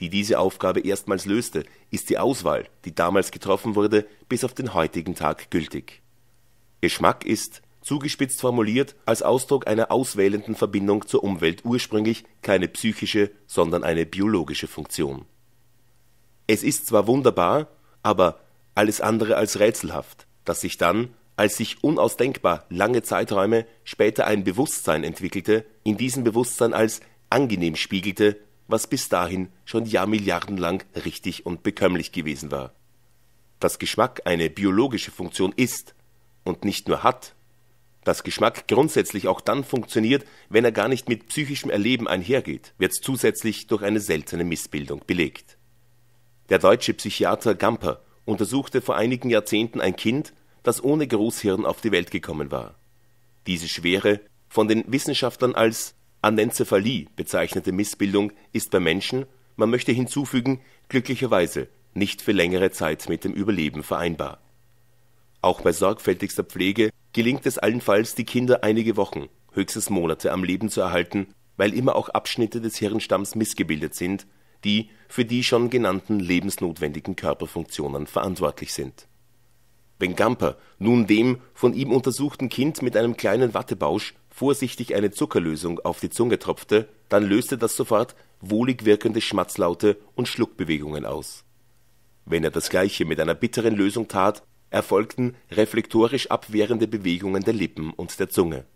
die diese Aufgabe erstmals löste, ist die Auswahl, die damals getroffen wurde, bis auf den heutigen Tag gültig. Geschmack ist, zugespitzt formuliert, als Ausdruck einer auswählenden Verbindung zur Umwelt ursprünglich keine psychische, sondern eine biologische Funktion. Es ist zwar wunderbar, aber alles andere als rätselhaft, dass sich dann, als sich unausdenkbar lange Zeiträume später ein Bewusstsein entwickelte, in diesem Bewusstsein als angenehm spiegelte, was bis dahin schon Jahrmilliarden lang richtig und bekömmlich gewesen war. Dass Geschmack eine biologische Funktion ist und nicht nur hat, dass Geschmack grundsätzlich auch dann funktioniert, wenn er gar nicht mit psychischem Erleben einhergeht, wird zusätzlich durch eine seltene Missbildung belegt. Der deutsche Psychiater Gamper untersuchte vor einigen Jahrzehnten ein Kind, das ohne Großhirn auf die Welt gekommen war. Diese Schwere, von den Wissenschaftlern als Anencephalie bezeichnete Missbildung ist bei Menschen, man möchte hinzufügen, glücklicherweise nicht für längere Zeit mit dem Überleben vereinbar. Auch bei sorgfältigster Pflege gelingt es allenfalls, die Kinder einige Wochen, höchstens Monate am Leben zu erhalten, weil immer auch Abschnitte des Hirnstamms missgebildet sind, die für die schon genannten lebensnotwendigen Körperfunktionen verantwortlich sind. Wenn Gamper nun dem von ihm untersuchten Kind mit einem kleinen Wattebausch vorsichtig eine Zuckerlösung auf die Zunge tropfte, dann löste das sofort wohlig wirkende Schmatzlaute und Schluckbewegungen aus. Wenn er das gleiche mit einer bitteren Lösung tat, erfolgten reflektorisch abwehrende Bewegungen der Lippen und der Zunge.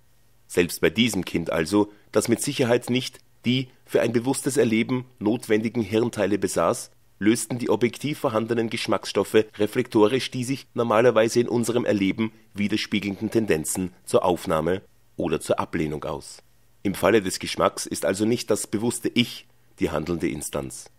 Selbst bei diesem Kind also, das mit Sicherheit nicht die für ein bewusstes Erleben notwendigen Hirnteile besaß, lösten die objektiv vorhandenen Geschmacksstoffe reflektorisch die sich normalerweise in unserem Erleben widerspiegelnden Tendenzen zur Aufnahme oder zur Ablehnung aus. Im Falle des Geschmacks ist also nicht das bewusste Ich die handelnde Instanz